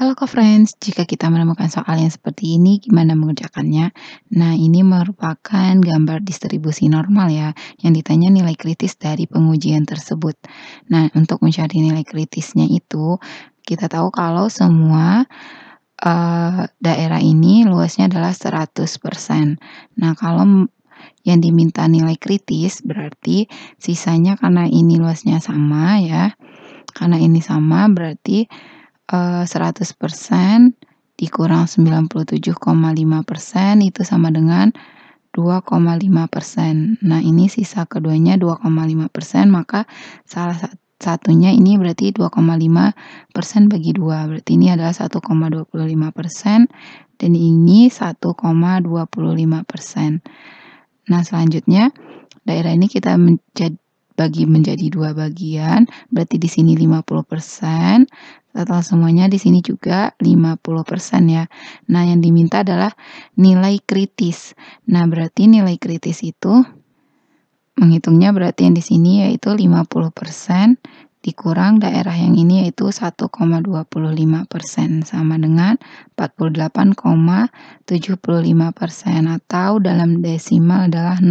Halo Kak friends jika kita menemukan soal yang seperti ini, gimana mengerjakannya? Nah, ini merupakan gambar distribusi normal ya, yang ditanya nilai kritis dari pengujian tersebut. Nah, untuk mencari nilai kritisnya itu, kita tahu kalau semua uh, daerah ini luasnya adalah 100%. Nah, kalau yang diminta nilai kritis berarti sisanya karena ini luasnya sama ya. Karena ini sama berarti 100% eh, dikurang 97,5% itu sama dengan 2,5%. Nah, ini sisa keduanya 2,5%, maka salah satunya ini berarti 2,5% bagi 2. Berarti ini adalah 1,25% dan ini 1,25%. Nah, selanjutnya daerah ini kita menjadi bagi menjadi dua bagian, berarti di sini 50%. Total semuanya di sini juga 50% ya. Nah, yang diminta adalah nilai kritis. Nah, berarti nilai kritis itu menghitungnya berarti yang di sini yaitu 50% dikurang daerah yang ini yaitu 1,25% sama dengan 48,75% atau dalam desimal adalah 0,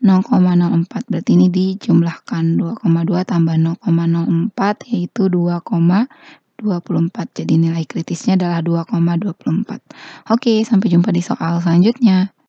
0,04 berarti ini dijumlahkan 2,2 tambah 0,04 yaitu 2,24 jadi nilai kritisnya adalah 2,24 oke sampai jumpa di soal selanjutnya